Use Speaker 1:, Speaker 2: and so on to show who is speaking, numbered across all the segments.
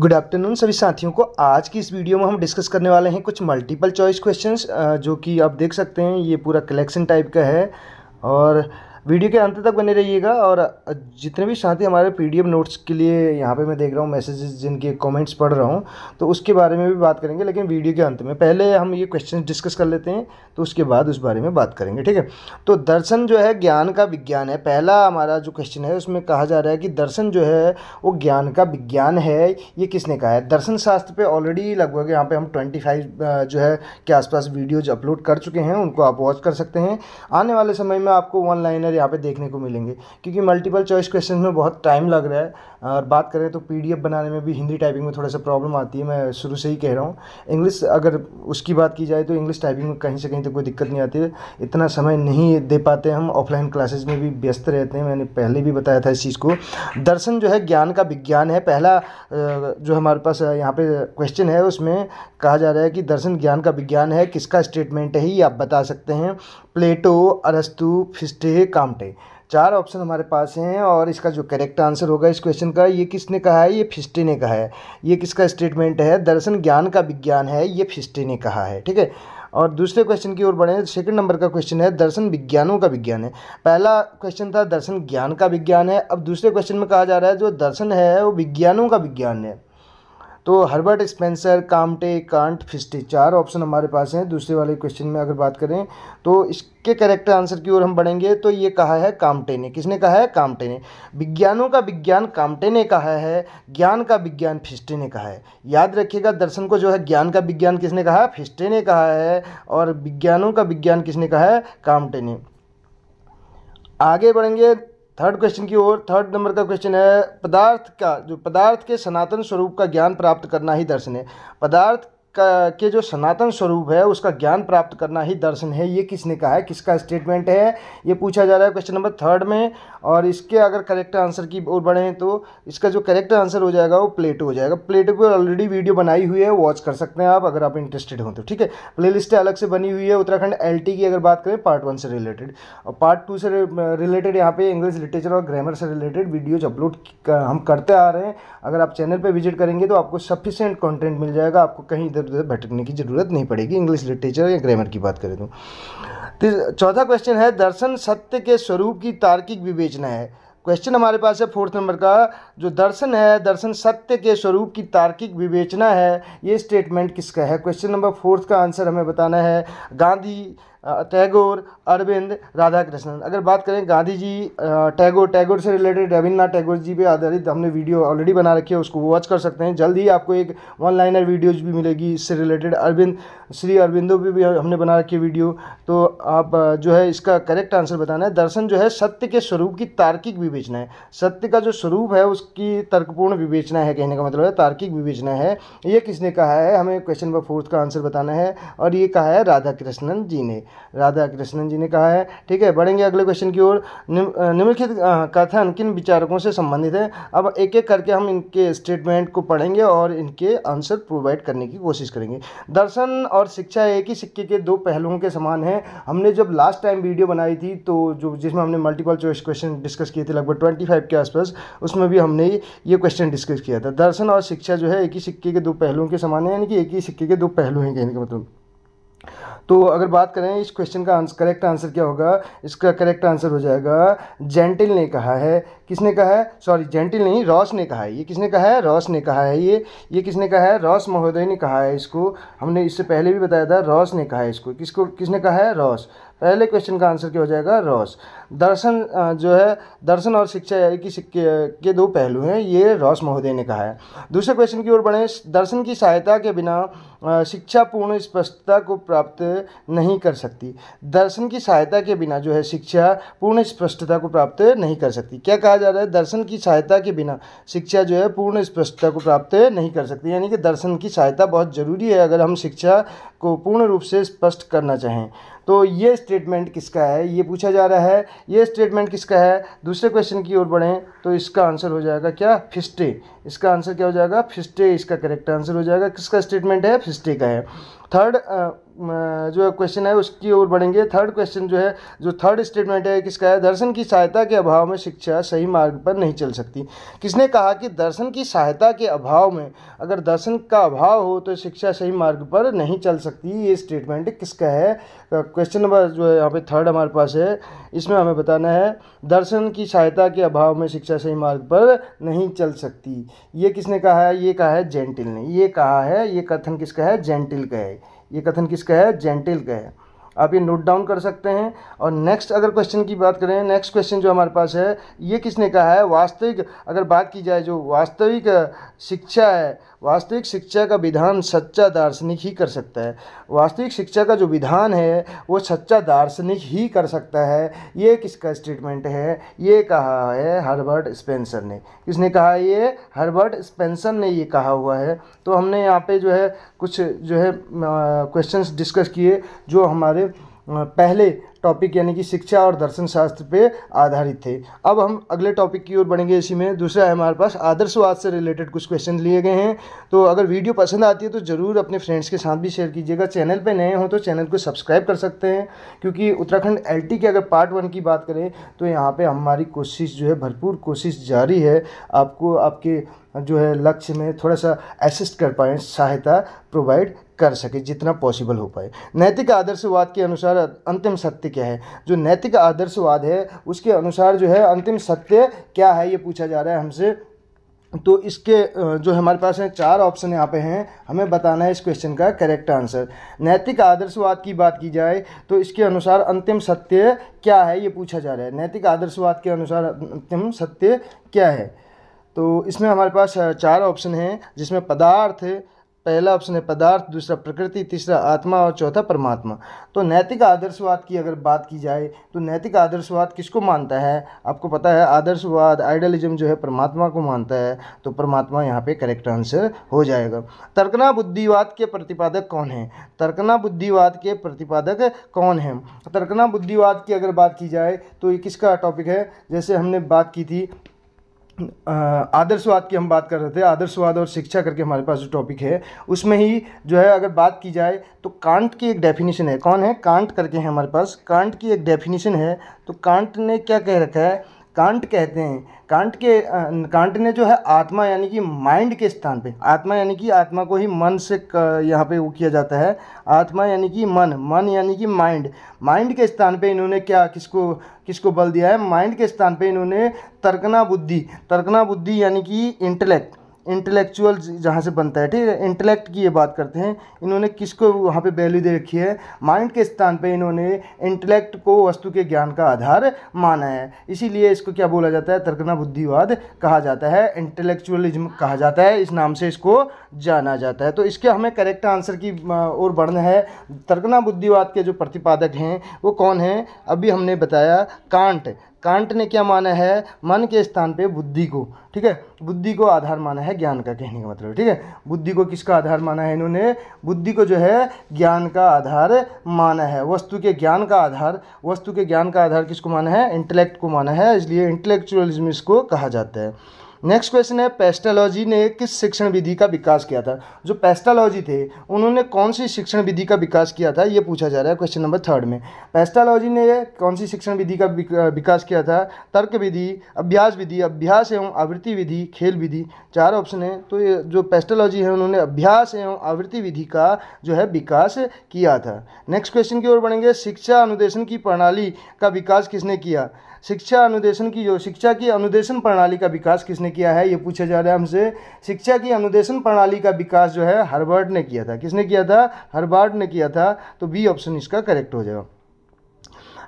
Speaker 1: good afternoon सभी साथियों को आज की इस वीडियो में हम डिस्कस करने वाले हैं कुछ मल्टीपल चॉइस क्वेश्चंस जो कि आप देख सकते हैं ये पूरा कलेक्शन टाइप का है और वीडियो के अंत तक बने रहिएगा और जितने भी साथी हमारे पीडीएफ नोट्स के लिए यहाँ पे मैं देख रहा हूँ मैसेजेस जिनके कमेंट्स पढ़ रहा हूँ तो उसके बारे में भी बात करेंगे लेकिन वीडियो के अंत में पहले हम ये क्वेश्चन डिस्कस कर लेते हैं तो उसके बाद उस बारे में बात करेंगे ठीक है तो दर्शन जो है ज्ञान का विज्ञान है पहला हमारा जो क्वेश्चन है उसमें कहा जा रहा है कि दर्शन जो है वो ज्ञान का विज्ञान है ये किसने कहा है दर्शन शास्त्र पर ऑलरेडी लगभग यहाँ पर हम ट्वेंटी जो है के आसपास वीडियोज अपलोड कर चुके हैं उनको आप वॉच कर सकते हैं आने वाले समय में आपको वन आंसर यहाँ पे देखने को मिलेंगे क्योंकि मल्टीपल चॉइस क्वेश्चन में बहुत टाइम लग रहा है और बात करें तो पीडीएफ बनाने में भी हिंदी टाइपिंग में थोड़ा सा प्रॉब्लम आती है मैं शुरू से ही कह रहा हूँ इंग्लिश अगर उसकी बात की जाए तो इंग्लिश टाइपिंग में कहीं से कहीं तो कोई दिक्कत नहीं आती है इतना समय नहीं दे पाते हम ऑफलाइन क्लासेज में भी व्यस्त रहते हैं मैंने पहले भी बताया था इस चीज़ को दर्शन जो है ज्ञान का विज्ञान है पहला जो हमारे पास यहाँ पे क्वेश्चन है उसमें कहा जा रहा है कि दर्शन ज्ञान का विज्ञान है किसका स्टेटमेंट है ही आप बता सकते हैं प्लेटो अरस्तु फिस्टे कामटे चार ऑप्शन हमारे पास हैं और इसका जो करेक्ट आंसर होगा इस क्वेश्चन का ये किसने कहा है ये फिस्टे ने कहा है ये किसका स्टेटमेंट है दर्शन ज्ञान का विज्ञान है ये फिस्टे ने कहा है ठीक है और दूसरे क्वेश्चन की ओर बढ़े सेकंड नंबर का क्वेश्चन है दर्शन विज्ञानों का विज्ञान है पहला क्वेश्चन था दर्शन ज्ञान का विज्ञान है अब दूसरे क्वेश्चन में कहा जा रहा है जो दर्शन है वो विज्ञानों का विज्ञान है तो Herbert Spencer Comte Kant Fichte चार ऑप्शन हमारे पास हैं दूसरे वाले क्वेश्चन में अगर बात करें तो इसके करेक्ट आंसर की ओर हम बढ़ेंगे तो ये कहा है कामटे ने किसने कहा है कामटे ने विज्ञानों का विज्ञान कामटे ने कहा है ज्ञान का विज्ञान फिस्टे ने कहा है याद रखिएगा दर्शन को जो है ज्ञान का विज्ञान किसने कहा फिस्टे ने कहा है और विज्ञानों का विज्ञान किसने कहा है कामटे ने आगे बढ़ेंगे थर्ड क्वेश्चन की ओर थर्ड नंबर का क्वेश्चन है पदार्थ का जो पदार्थ के सनातन स्वरूप का ज्ञान प्राप्त करना ही दर्शन है पदार्थ के जो सनातन स्वरूप है उसका ज्ञान प्राप्त करना ही दर्शन है ये किसने कहा है किसका स्टेटमेंट है ये पूछा जा रहा है क्वेश्चन नंबर थर्ड में और इसके अगर करेक्ट आंसर की ओर बढ़ें तो इसका जो करेक्ट आंसर हो जाएगा वो प्लेटो हो जाएगा प्लेटो पर ऑलरेडी वीडियो बनाई हुई है वॉच कर सकते हैं आप अगर आप इंटरेस्टेड हों तो ठीक है प्ले लिस्ट अलग से बनी हुई है उत्तराखंड एल की अगर बात करें पार्ट वन से रिलेटेड और पार्ट टू से रिलेटेड यहाँ पे इंग्लिश लिटरेचर और ग्रामर से रिलेटेड वीडियोज अपलोड हम करते आ रहे हैं अगर आप चैनल पर विजिट करेंगे तो आपको सफिशेंट कॉन्टेंट मिल जाएगा आपको कहीं इधर इधर उधर भटकने की ज़रूरत नहीं पड़ेगी इंग्लिश लिटरेचर या ग्रामर की बात करें तो, तो चौथा क्वेश्चन है दर्शन सत्य के स्वरूप की तार्किक विवेचना है क्वेश्चन हमारे पास है फोर्थ नंबर का जो दर्शन है दर्शन सत्य के स्वरूप की तार्किक विवेचना है ये स्टेटमेंट किसका है क्वेश्चन नंबर फोर्थ का आंसर हमें बताना है गांधी टैगोर अरविंद राधाकृष्णन अगर बात करें गांधी जी टैगोर टैगोर से रिलेटेड रविन्द्रनाथ टैगोर जी पे आधारित हमने वीडियो ऑलरेडी बना रखी है उसको वॉच कर सकते हैं जल्द ही आपको एक वन लाइनर वीडियोज भी मिलेगी इससे रिलेटेड अरविंद श्री अरविंदो पे भी हमने बना रखी है वीडियो तो आप जो है इसका करेक्ट आंसर बताना है दर्शन जो है सत्य के स्वरूप की तार्किक विवेचना है सत्य का जो स्वरूप है उसकी तर्कपूर्ण विवेचना है कहने का मतलब है तार्किक विवेचना है ये किसने कहा है हमें क्वेश्चन नंबर फोर्थ का आंसर बताना है और ये कहा है राधा कृष्णन जी ने राधा कृष्णन जी ने कहा है ठीक है बढ़ेंगे अगले क्वेश्चन की ओर निम, निम्नलिखित कथन किन विचारकों से संबंधित है अब एक एक करके हम इनके स्टेटमेंट को पढ़ेंगे और इनके आंसर प्रोवाइड करने की कोशिश करेंगे दर्शन और शिक्षा एक ही सिक्के के दो पहलुओं के समान है हमने जब लास्ट टाइम वीडियो बनाई थी तो जो जिसमें हमने मल्टीपल चॉइस क्वेश्चन डिस्कस किए थे लगभग ट्वेंटी फाइव के आसपास उसमें भी हमने ये क्वेश्चन डिस्कस किया था दर्शन और शिक्षा जो है एक ही सिक्के के दो पहलुओं के समान है यानी कि एक ही सिक्के के दो पहलू हैं कहने का मतलब तो अगर बात करें इस क्वेश्चन का आंसर करेक्ट आंसर क्या होगा इसका करेक्ट आंसर हो जाएगा जेंटिल ने कहा है किसने कहा है सॉरी जेंटिल नहीं रॉस ने कहा है ये किसने कहा है रॉस ने कहा है ये ये किसने कहा है रॉस महोदय ने कहा है इसको हमने इससे पहले भी बताया था रॉस ने कहा है इसको किसको किसने कहा है रॉस पहले क्वेश्चन का आंसर क्या हो जाएगा रॉस दर्शन जो है दर्शन और शिक्षा की के दो पहलू हैं ये रॉस महोदय ने कहा है दूसरे क्वेश्चन की ओर बढ़ें दर्शन की सहायता के बिना शिक्षा पूर्ण स्पष्टता को प्राप्त नहीं कर सकती दर्शन की सहायता के बिना जो है शिक्षा पूर्ण स्पष्टता को प्राप्त नहीं कर सकती क्या कहा जा रहा है दर्शन की सहायता के बिना शिक्षा जो है पूर्ण स्पष्टता को प्राप्त नहीं कर सकती यानी कि दर्शन की सहायता बहुत ज़रूरी है अगर हम शिक्षा को पूर्ण रूप से स्पष्ट करना चाहें तो ये स्टेटमेंट किसका है ये पूछा जा रहा है ये स्टेटमेंट किसका है दूसरे क्वेश्चन की ओर बढ़ें तो इसका आंसर हो जाएगा क्या फिस्टे इसका आंसर क्या हो जाएगा फिस्टे इसका करेक्ट आंसर हो जाएगा किसका स्टेटमेंट है स्टिक है थर्ड uh, जो क्वेश्चन है उसकी ओर बढ़ेंगे थर्ड क्वेश्चन जो है जो थर्ड स्टेटमेंट है किसका है दर्शन की सहायता के अभाव में शिक्षा सही मार्ग पर नहीं चल सकती किसने कहा कि दर्शन की सहायता के अभाव में अगर दर्शन का अभाव हो तो शिक्षा सही मार्ग पर नहीं चल सकती ये स्टेटमेंट किसका है क्वेश्चन नंबर जो है यहाँ पे थर्ड हमारे पास है इसमें हमें बताना है दर्शन की सहायता के अभाव में शिक्षा सही मार्ग पर नहीं चल सकती ये किसने कहा है ये कहा है जेंटिल ने ये कहा है ये कथन किसका है जेंटिल का है ये कथन किसका है जेंटिल का है आप ये नोट डाउन कर सकते हैं और नेक्स्ट अगर क्वेश्चन की बात करें नेक्स्ट क्वेश्चन जो हमारे पास है ये किसने कहा है वास्तविक अगर बात की जाए जो वास्तविक शिक्षा है वास्तविक शिक्षा का विधान सच्चा दार्शनिक ही कर सकता है वास्तविक शिक्षा का जो विधान है वो सच्चा दार्शनिक ही कर सकता है ये किसका स्टेटमेंट है ये कहा है हर्बर्ट स्पेंसर ने किसने कहा ये हर्बर्ट स्पेंसर ने ये कहा हुआ है तो हमने यहाँ पे जो है कुछ जो है क्वेश्चंस डिस्कस किए जो हमारे पहले टॉपिक यानी कि शिक्षा और दर्शन शास्त्र पे आधारित थे अब हम अगले टॉपिक की ओर बढ़ेंगे इसी में दूसरा है हमारे पास आदर्शवाद से रिलेटेड कुछ क्वेश्चन लिए गए हैं तो अगर वीडियो पसंद आती है तो ज़रूर अपने फ्रेंड्स के साथ भी शेयर कीजिएगा चैनल पर नए हों तो चैनल को सब्सक्राइब कर सकते हैं क्योंकि उत्तराखंड एल के अगर पार्ट वन की बात करें तो यहाँ पर हमारी कोशिश जो है भरपूर कोशिश जारी है आपको आपके जो है लक्ष्य में थोड़ा सा असिस्ट कर पाएँ सहायता प्रोवाइड कर सके जितना पॉसिबल हो पाए नैतिक आदर्शवाद के अनुसार अंतिम सत्य क्या है जो नैतिक आदर्शवाद है उसके अनुसार जो है अंतिम सत्य क्या है ये पूछा जा रहा है हमसे तो इसके जो हमारे पास हैं चार ऑप्शन यहाँ पे हैं हमें बताना है इस क्वेश्चन का करेक्ट आंसर नैतिक आदर्शवाद की बात की जाए तो इसके अनुसार अंतिम सत्य क्या है ये पूछा जा रहा है नैतिक आदर्शवाद के अनुसार अंतिम सत्य क्या है तो इसमें हमारे पास चार ऑप्शन हैं जिसमें पदार्थ पहला ऑप्शन है पदार्थ दूसरा प्रकृति तीसरा आत्मा और चौथा परमात्मा तो नैतिक आदर्शवाद की अगर बात की जाए तो नैतिक आदर्शवाद किसको मानता है आपको पता है आदर्शवाद आइडलिज्म जो है परमात्मा को मानता है तो परमात्मा यहाँ पे करेक्ट आंसर हो जाएगा तर्कना बुद्धिवाद के प्रतिपादक कौन है तर्कना बुद्धिवाद के प्रतिपादक कौन है तर्कना बुद्धिवाद की अगर बात की जाए तो ये किसका टॉपिक है जैसे हमने बात की थी आदर्शवाद की हम बात कर रहे थे आदर्शवाद और शिक्षा करके हमारे पास जो टॉपिक है उसमें ही जो है अगर बात की जाए तो कांट की एक डेफिनेशन है कौन है कांट करके है हमारे पास कांट की एक डेफिनेशन है तो कांट ने क्या कह रखा है कांट कहते हैं कांट के कांट ने जो है आत्मा यानी कि माइंड के स्थान पे आत्मा यानी कि आत्मा को ही मन से यहाँ पे वो किया जाता है आत्मा यानी कि मन मन यानी कि माइंड माइंड के स्थान पे इन्होंने क्या किसको किसको बल दिया है माइंड के स्थान पे इन्होंने तर्कना बुद्धि तर्कना बुद्धि यानी कि इंटेलेक्ट इंटेलेक्चुअल जहाँ से बनता है ठीक है इंटेलेक्ट की ये बात करते हैं इन्होंने किसको वहाँ पे वैल्यू दे रखी है माइंड के स्थान पे इन्होंने इंटेलेक्ट को वस्तु के ज्ञान का आधार माना है इसीलिए इसको क्या बोला जाता है तर्कना बुद्धिवाद कहा जाता है इंटेलेक्चुअलिज्म कहा जाता है इस नाम से इसको जाना जाता है तो इसके हमें करेक्ट आंसर की ओर बढ़ना है तर्कना बुद्धिवाद के जो प्रतिपादक हैं वो कौन हैं अभी हमने बताया कांट कांट ने क्या माना है मन के स्थान पे बुद्धि को ठीक है बुद्धि को आधार माना है ज्ञान का कहने का मतलब ठीक है बुद्धि को किसका आधार माना है इन्होंने बुद्धि को जो है ज्ञान का आधार माना है वस्तु के ज्ञान का आधार वस्तु के ज्ञान का आधार किसको माना है इंटेलेक्ट को माना है इसलिए इंटेलेक्चुअलिज्म इसको कहा जाता है नेक्स्ट क्वेश्चन है पेस्टालॉजी ने किस शिक्षण विधि का विकास किया था जो पेस्टालॉजी थे उन्होंने कौन सी शिक्षण विधि का विकास किया था ये पूछा जा रहा है क्वेश्चन नंबर थर्ड में पेस्टालॉजी ने कौन सी शिक्षण विधि का विकास किया था तर्क विधि अभ्यास विधि अभ्यास एवं आवृत्ति विधि खेल विधि चार ऑप्शन है तो ये जो पेस्टोलॉजी है उन्होंने अभ्यास एवं आवृत्ति विधि का जो है विकास किया था नेक्स्ट क्वेश्चन की ओर बढ़ेंगे शिक्षा अनुदेशन की प्रणाली का विकास किसने किया शिक्षा अनुदेशन की जो शिक्षा की अनुदेशन प्रणाली का विकास किसने किया है ये पूछा जा रहा है हमसे शिक्षा की अनुदेशन प्रणाली का विकास जो है हर्बर्ट ने किया था किसने किया था हर्बर्ट ने किया था तो बी ऑप्शन इसका करेक्ट हो जाएगा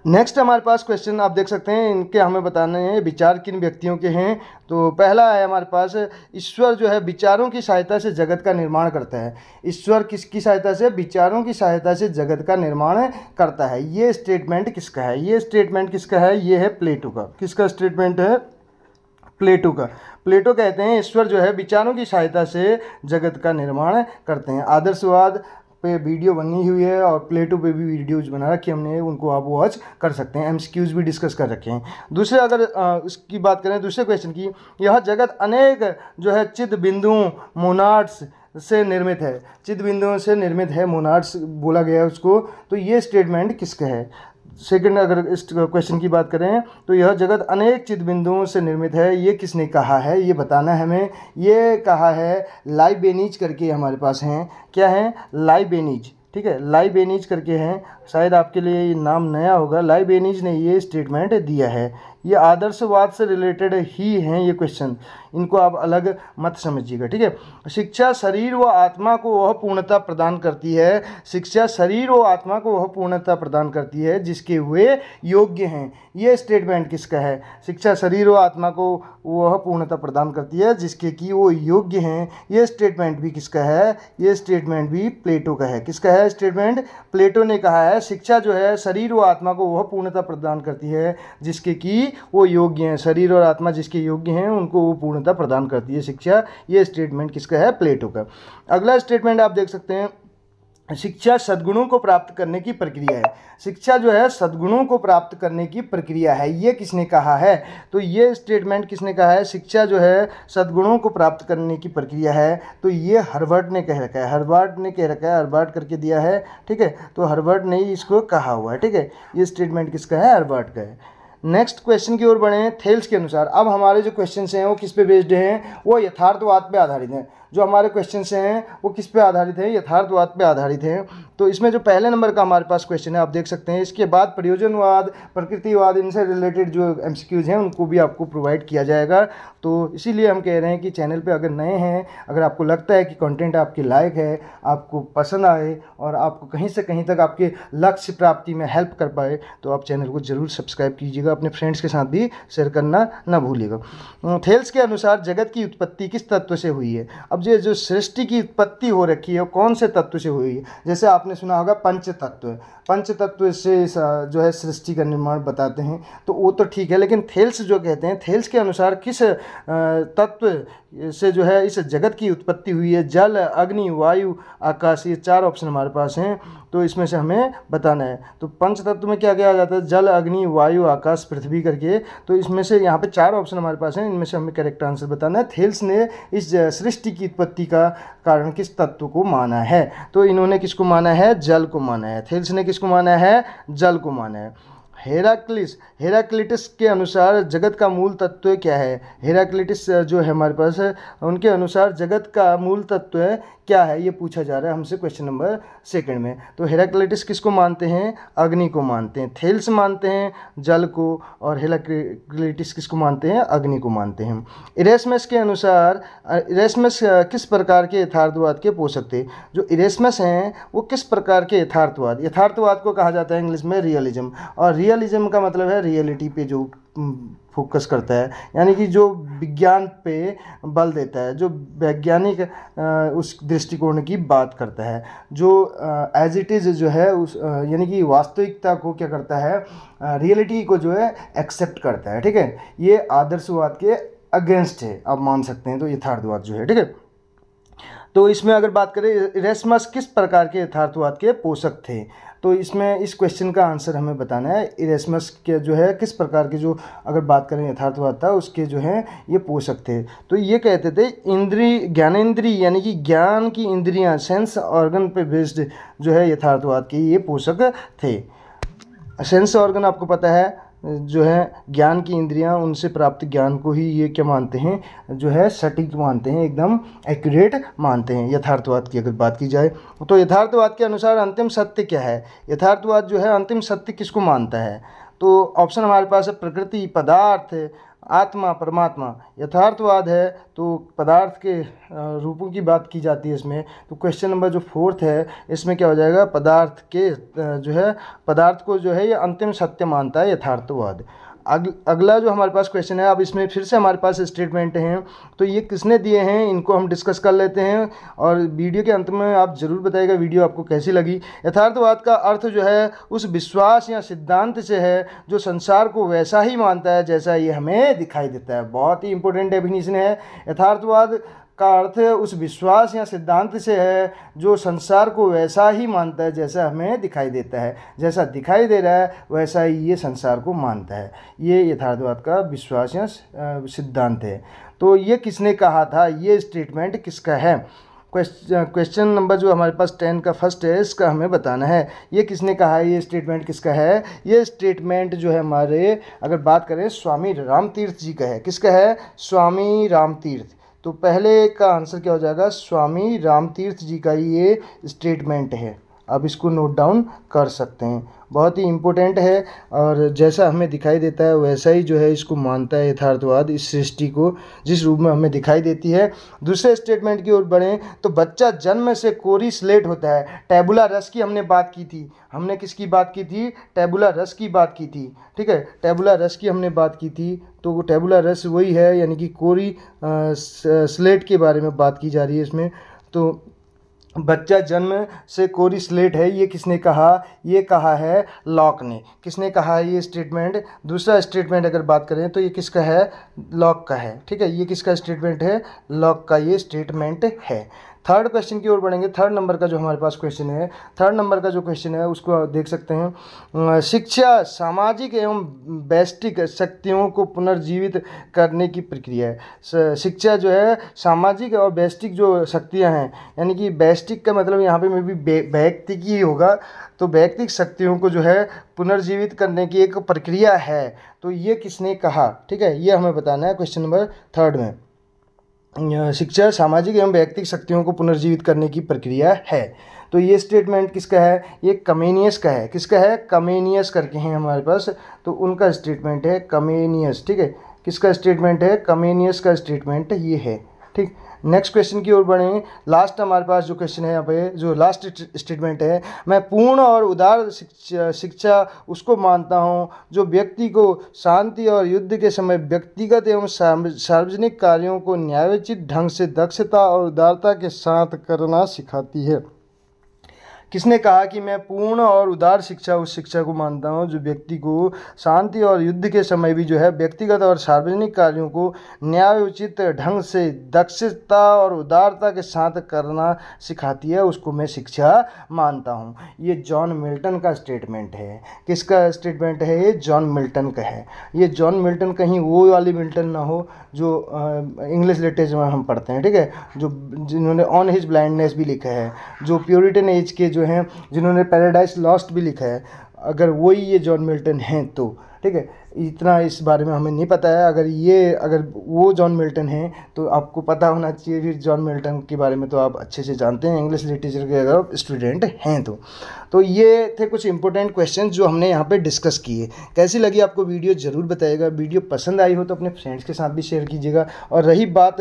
Speaker 1: नेक्स्ट हमारे पास क्वेश्चन आप देख सकते हैं इनके हमें बताने हैं विचार किन व्यक्तियों के हैं तो पहला है हमारे पास ईश्वर जो है विचारों की सहायता से जगत का निर्माण करता है ईश्वर किसकी सहायता से विचारों की सहायता से जगत का निर्माण करता है ये स्टेटमेंट किसका है ये स्टेटमेंट किसका है ये है प्लेटो का किसका स्टेटमेंट है प्लेटो का प्लेटो कहते हैं ईश्वर जो है विचारों की सहायता से जगत का निर्माण करते हैं आदर्शवाद पे वीडियो बनी हुई है और प्लेटो पे भी वीडियोज़ बना रखी हमने उनको आप वॉच कर सकते हैं एम भी डिस्कस कर रखे हैं दूसरे अगर उसकी बात करें दूसरे क्वेश्चन की यह जगत अनेक जो है चिद बिंदुओं मोनार्ट्स से निर्मित है चिद बिंदुओं से निर्मित है मोनार्ट्स बोला गया है उसको तो ये स्टेटमेंट किसका है सेकंड अगर इस क्वेश्चन की बात करें तो यह जगत अनेक चित बिंदुओं से निर्मित है ये किसने कहा है ये बताना है हमें ये कहा है लाइबेनिज करके हमारे पास हैं क्या है लाइबेनिज ठीक है लाइबेनिज करके हैं शायद आपके लिए ये नाम नया होगा लाइबेनिज ने ये स्टेटमेंट दिया है ये आदर्शवाद से रिलेटेड ही हैं ये क्वेश्चन इनको आप अलग मत समझिएगा ठीक है शिक्षा शरीर व आत्मा को वह पूर्णता प्रदान करती है शिक्षा शरीर व आत्मा को वह पूर्णता प्रदान करती है जिसके हुए योग्य हैं ये स्टेटमेंट किसका है शिक्षा शरीर व आत्मा को वह पूर्णता प्रदान करती है जिसके कि वो योग्य हैं ये स्टेटमेंट भी किसका है ये स्टेटमेंट भी प्लेटो का है किसका है स्टेटमेंट प्लेटो ने कहा है शिक्षा जो है शरीर व आत्मा को वह पूर्णता प्रदान करती है जिसके कि वो योग्य हैं शरीर और आत्मा जिसके योग्य हैं उनको वो पूर्णता प्रदान करती है शिक्षा ये स्टेटमेंट किसका है प्लेटो का अगला स्टेटमेंट आप देख सकते हैं शिक्षा सद्गुणों को प्राप्त करने की प्रक्रिया है शिक्षा जो है सद्गुणों को प्राप्त करने की प्रक्रिया है ये किसने कहा है तो ये स्टेटमेंट किसने कहा है शिक्षा जो है सद्गुणों को प्राप्त करने की प्रक्रिया है तो ये हर्बर्ट ने कह रखा है हर्बर्ट ने कह रखा है हर्बर्ट करके दिया है ठीक है तो हर्बर्ट ने इसको कहा हुआ है ठीक है ये स्टेटमेंट किसका है हर्बर्ट का है नेक्स्ट क्वेश्चन की ओर बढ़े हैं थेल्स के अनुसार अब हमारे जो क्वेश्चन हैं वो किस पे बेस्ड हैं वो यथार्थवाद पे आधारित हैं जो हमारे क्वेश्चन हैं वो किस पे आधारित है यथार्थवाद पे आधारित है तो इसमें जो पहले नंबर का हमारे पास क्वेश्चन है आप देख सकते हैं इसके बाद प्रयोजनवाद प्रकृतिवाद इनसे रिलेटेड जो एम हैं उनको भी आपको प्रोवाइड किया जाएगा तो इसीलिए हम कह रहे हैं कि चैनल पर अगर नए हैं अगर आपको लगता है कि कॉन्टेंट आपके लायक है आपको पसंद आए और आपको कहीं से कहीं तक आपके लक्ष्य प्राप्ति में हेल्प कर पाए तो आप चैनल को ज़रूर सब्सक्राइब कीजिएगा अपने फ्रेंड्स के साथ भी शेयर करना ना भूलिएगा थेल्स के अनुसार जगत की उत्पत्ति किस तत्व से हुई है अब ये जो सृष्टि की उत्पत्ति हो रखी है कौन से तत्व से हुई है जैसे आपने सुना होगा पंच तत्व पंच तत्व से जो है सृष्टि का निर्माण बताते हैं तो वो तो ठीक है लेकिन थेल्स जो कहते हैं थेल्स के अनुसार किस तत्व से जो है इस जगत की उत्पत्ति हुई है जल अग्नि वायु आकाश ये चार ऑप्शन हमारे पास हैं तो इसमें से हमें बताना है तो पंच तत्व में क्या क्या आ जाता है जल अग्नि वायु आकाश पृथ्वी करके तो इसमें से यहाँ पे चार ऑप्शन हमारे पास हैं इनमें से हमें करेक्ट आंसर बताना है थेल्स ने इस सृष्टि की उत्पत्ति का कारण किस तत्व को माना है तो इन्होंने किसको माना है जल को माना है थेल्स ने किसको माना है जल को माना है हेराक्लिस हेराक्लिटस के अनुसार जगत का मूल तत्व क्या है हेराक्लिटस जो है हमारे पास है उनके अनुसार जगत का मूल तत्व क्या है ये पूछा जा रहा है हमसे क्वेश्चन नंबर सेकंड में तो हेराक्लिटस किसको मानते हैं अग्नि को मानते हैं थेल्स मानते हैं जल को और हेराक्लिटिस किसको मानते हैं अग्नि को मानते हैं इरेसमस के अनुसार इरेसमस किस प्रकार के यथार्थवाद के पोषक थे जो इरेसमस हैं वो किस प्रकार के यथार्थवाद यथार्थवाद को कहा जाता है इंग्लिश में रियलिज्म और रियल रियलिज्म का मतलब है रियलिटी पे जो फोकस हम्म, करता है यानी कि जो विज्ञान पे बल देता है जो वैज्ञानिक उस दृष्टिकोण की बात करता है जो एज इट इज़ जो है उस यानी कि वास्तविकता को क्या करता है रियलिटी को जो है एक्सेप्ट करता है ठीक है ये आदर्शवाद के अगेंस्ट है आप मान सकते हैं तो यथार्थवाद जो है ठीक है तो इसमें अगर बात करें रेसमस किस प्रकार के यथार्थवाद के पोषक थे तो इसमें इस क्वेश्चन का आंसर हमें बताना है इरेस्मस के जो है किस प्रकार के जो अगर बात करें यथार्थवादता उसके जो है ये पोषक थे तो ये कहते थे इंद्री ज्ञानेन्द्रीय यानी कि ज्ञान की इंद्रियां सेंस ऑर्गन पे बेस्ड जो है यथार्थवाद के ये पोषक थे सेंस ऑर्गन आपको पता है जो है ज्ञान की इंद्रियां उनसे प्राप्त ज्ञान को ही ये क्या मानते हैं जो है सटीक मानते हैं एकदम एक्यूरेट मानते हैं यथार्थवाद की अगर बात की जाए तो यथार्थवाद के अनुसार अंतिम सत्य क्या है यथार्थवाद जो है अंतिम सत्य किसको मानता है तो ऑप्शन हमारे पास है प्रकृति पदार्थ आत्मा परमात्मा यथार्थवाद है तो पदार्थ के रूपों की बात की जाती है इसमें तो क्वेश्चन नंबर जो फोर्थ है इसमें क्या हो जाएगा पदार्थ के जो है पदार्थ को जो है ये अंतिम सत्य मानता है यथार्थवाद अग, अगला जो हमारे पास क्वेश्चन है अब इसमें फिर से हमारे पास स्टेटमेंट हैं तो ये किसने दिए हैं इनको हम डिस्कस कर लेते हैं और वीडियो के अंत में आप ज़रूर बताएगा वीडियो आपको कैसी लगी यथार्थवाद का अर्थ जो है उस विश्वास या सिद्धांत से है जो संसार को वैसा ही मानता है जैसा ये हमें दिखाई देता है बहुत ही इंपॉर्टेंट डेफिनेशन है यथार्थवाद का अर्थ उस विश्वास या सिद्धांत से है जो संसार को वैसा ही मानता है जैसा हमें दिखाई देता है जैसा दिखाई दे रहा है वैसा ही ये संसार को मानता है ये यथार्थवाद का विश्वास या सिद्धांत है तो ये किसने कहा था ये स्टेटमेंट किसका है क्वेश्चन नंबर जो हमारे पास टेन का फर्स्ट है इसका हमें बताना है ये किसने कहा है ये स्टेटमेंट किसका है ये स्टेटमेंट जो है हमारे अगर बात करें स्वामी रामतीर्थ जी का है किसका है स्वामी रामतीर्थ तो पहले का आंसर क्या हो जाएगा स्वामी रामतीर्थ जी का ये स्टेटमेंट है आप इसको नोट डाउन कर सकते हैं बहुत ही इम्पोर्टेंट है और जैसा हमें दिखाई देता है वैसा ही जो है इसको मानता है यथार्थवाद इस सृष्टि को जिस रूप में हमें दिखाई देती है दूसरे स्टेटमेंट की ओर बढ़ें तो बच्चा जन्म से कोरी स्लेट होता है टेबुला रस की हमने बात की थी हमने किसकी बात की थी टेबुला रस की बात की थी ठीक है टेबुला रस की हमने बात की थी तो वो टेबुला रस वही है यानी कि कोरी स्लेट के बारे में बात की जा रही है इसमें तो बच्चा जन्म से कोरी स्लेट है ये किसने कहा ये कहा है लॉक ने किसने कहा है ये स्टेटमेंट दूसरा स्टेटमेंट अगर बात करें तो ये किसका है लॉक का है ठीक है ये किसका स्टेटमेंट है लॉक का ये स्टेटमेंट है थर्ड क्वेश्चन की ओर बढ़ेंगे थर्ड नंबर का जो हमारे पास क्वेश्चन है थर्ड नंबर का जो क्वेश्चन है उसको देख सकते हैं शिक्षा सामाजिक एवं वैष्टिक शक्तियों को पुनर्जीवित करने की प्रक्रिया है शिक्षा जो है सामाजिक और वैष्टिक जो शक्तियाँ हैं यानी कि वैष्टिक का मतलब यहाँ पे मे भी व्यक्ति की होगा तो वैयक्तिक शक्तियों को जो है पुनर्जीवित करने की एक प्रक्रिया है तो ये किसने कहा ठीक है ये हमें बताना है क्वेश्चन नंबर थर्ड में शिक्षा सामाजिक एवं व्यक्तिक शक्तियों को पुनर्जीवित करने की प्रक्रिया है तो ये स्टेटमेंट किसका है ये कमेनियस का है किसका है कमेनियस करके हैं हमारे पास तो उनका स्टेटमेंट है कमेनियस ठीक है किसका स्टेटमेंट है कमेनियस का स्टेटमेंट ये है ठीक नेक्स्ट क्वेश्चन की ओर बढ़ें लास्ट हमारे पास जो क्वेश्चन है यहाँ पे जो लास्ट स्टेटमेंट है मैं पूर्ण और उदार शिक्षा शिक्षा उसको मानता हूँ जो व्यक्ति को शांति और युद्ध के समय व्यक्तिगत एवं सार्वजनिक कार्यों को न्यायोचित ढंग से दक्षता और उदारता के साथ करना सिखाती है किसने कहा कि मैं पूर्ण और उदार शिक्षा उस शिक्षा को मानता हूँ जो व्यक्ति को शांति और युद्ध के समय भी जो है व्यक्तिगत और सार्वजनिक कार्यों को न्याय उचित ढंग से दक्षता और उदारता के साथ करना सिखाती है उसको मैं शिक्षा मानता हूँ ये जॉन मिल्टन का स्टेटमेंट है किसका स्टेटमेंट है ये जॉन मिल्टन का है ये जॉन मिल्टन कहीं वो वाली मिल्टन ना हो जो इंग्लिश लिटरेचर में हम पढ़ते हैं ठीक है जो जिन्होंने ऑन हिज ब्लाइंडनेस भी लिखा है जो प्योरिटन एज के जो हैं जिन्होंने पैराडाइज लॉस्ट भी लिखा है अगर वही ये जॉन मिल्टन हैं तो ठीक है इतना इस बारे में हमें नहीं पता है अगर ये अगर वो जॉन मिल्टन हैं तो आपको पता होना चाहिए फिर जॉन मिल्टन के बारे में तो आप अच्छे से जानते हैं इंग्लिश लिटरेचर के अगर स्टूडेंट हैं तो तो ये थे कुछ इंपॉर्टेंट क्वेश्चन जो हमने यहाँ पर डिस्कस किए कैसी लगी आपको वीडियो ज़रूर बताइएगा वीडियो पसंद आई हो तो अपने फ्रेंड्स के साथ भी शेयर कीजिएगा और रही बात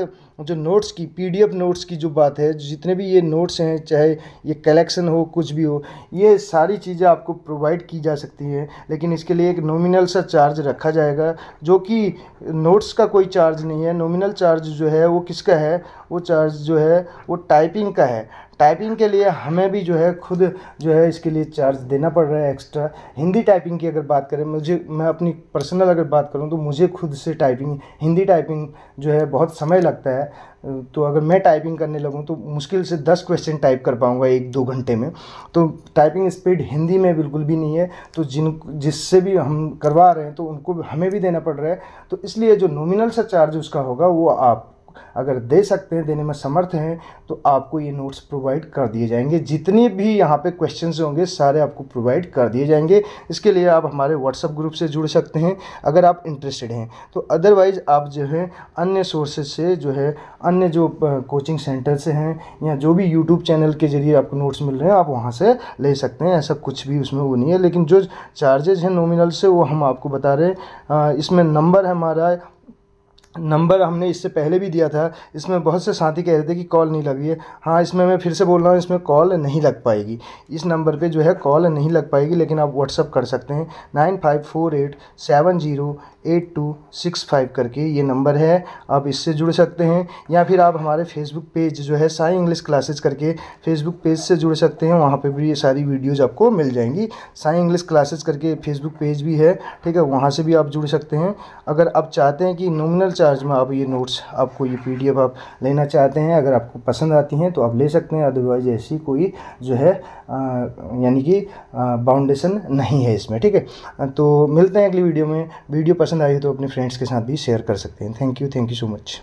Speaker 1: जो नोट्स की पी नोट्स की जो बात है जितने भी ये नोट्स हैं चाहे ये कलेक्शन हो कुछ भी हो ये सारी चीज़ें आपको प्रोवाइड की जा सकती हैं लेकिन इसके लिए एक नॉमिनल्स सा चार्ज रखा जाएगा जो कि नोट्स का कोई चार्ज नहीं है नोमिनल चार्ज जो है वो किसका है वो चार्ज जो है वो टाइपिंग का है टाइपिंग के लिए हमें भी जो है खुद जो है इसके लिए चार्ज देना पड़ रहा है एक्स्ट्रा हिंदी टाइपिंग की अगर बात करें मुझे मैं अपनी पर्सनल अगर बात करूं तो मुझे खुद से टाइपिंग हिंदी टाइपिंग जो है बहुत समय लगता है तो अगर मैं टाइपिंग करने लगूँ तो मुश्किल से दस क्वेश्चन टाइप कर पाऊँगा एक दो घंटे में तो टाइपिंग स्पीड हिंदी में बिल्कुल भी नहीं है तो जिन जिससे भी हम करवा रहे हैं तो उनको हमें भी देना पड़ रहा है तो इसलिए जो नॉमिनल सा चार्ज उसका होगा वो आप अगर दे सकते हैं देने में समर्थ हैं तो आपको ये नोट्स प्रोवाइड कर दिए जाएंगे जितने भी यहाँ पे क्वेश्चन होंगे सारे आपको प्रोवाइड कर दिए जाएंगे इसके लिए आप हमारे व्हाट्सअप ग्रुप से जुड़ सकते हैं अगर आप इंटरेस्टेड हैं तो अदरवाइज़ आप जो है अन्य सोर्सेज से जो है अन्य जो कोचिंग सेंटर से हैं या जो भी यूट्यूब चैनल के जरिए आपको नोट्स मिल रहे हैं आप वहाँ से ले सकते हैं ऐसा कुछ भी उसमें वो नहीं है लेकिन जो चार्जेज हैं नॉमिनल से वो हम आपको बता रहे हैं इसमें नंबर हमारा नंबर हमने इससे पहले भी दिया था इसमें बहुत से साथी कह रहे थे कि कॉल नहीं लगी है हाँ इसमें मैं फिर से बोल रहा हूँ इसमें कॉल नहीं लग पाएगी इस नंबर पे जो है कॉल नहीं लग पाएगी लेकिन आप व्हाट्सअप कर सकते हैं nine five four eight seven zero eight two six five करके ये नंबर है आप इससे जुड़ सकते हैं या फिर आप हमारे फेसबुक पेज जो है साई इंग्लिश क्लासेज करके फेसबुक पेज से जुड़ सकते हैं वहाँ पर भी ये सारी वीडियोज़ आपको मिल जाएंगी साई इंग्लिश क्लासेज करके फेसबुक पेज भी है ठीक है वहाँ से भी आप जुड़ सकते हैं अगर आप चाहते हैं कि नोमिनल चार्ज में आप ये नोट्स आपको ये पी आप लेना चाहते हैं अगर आपको पसंद आती हैं तो आप ले सकते हैं अदरवाइज ऐसी कोई जो है यानी कि बाउंडेशन नहीं है इसमें ठीक है तो मिलते हैं अगली वीडियो में वीडियो पसंद पसंद आई तो अपने फ्रेंड्स के साथ भी शेयर कर सकते हैं thank you thank you so much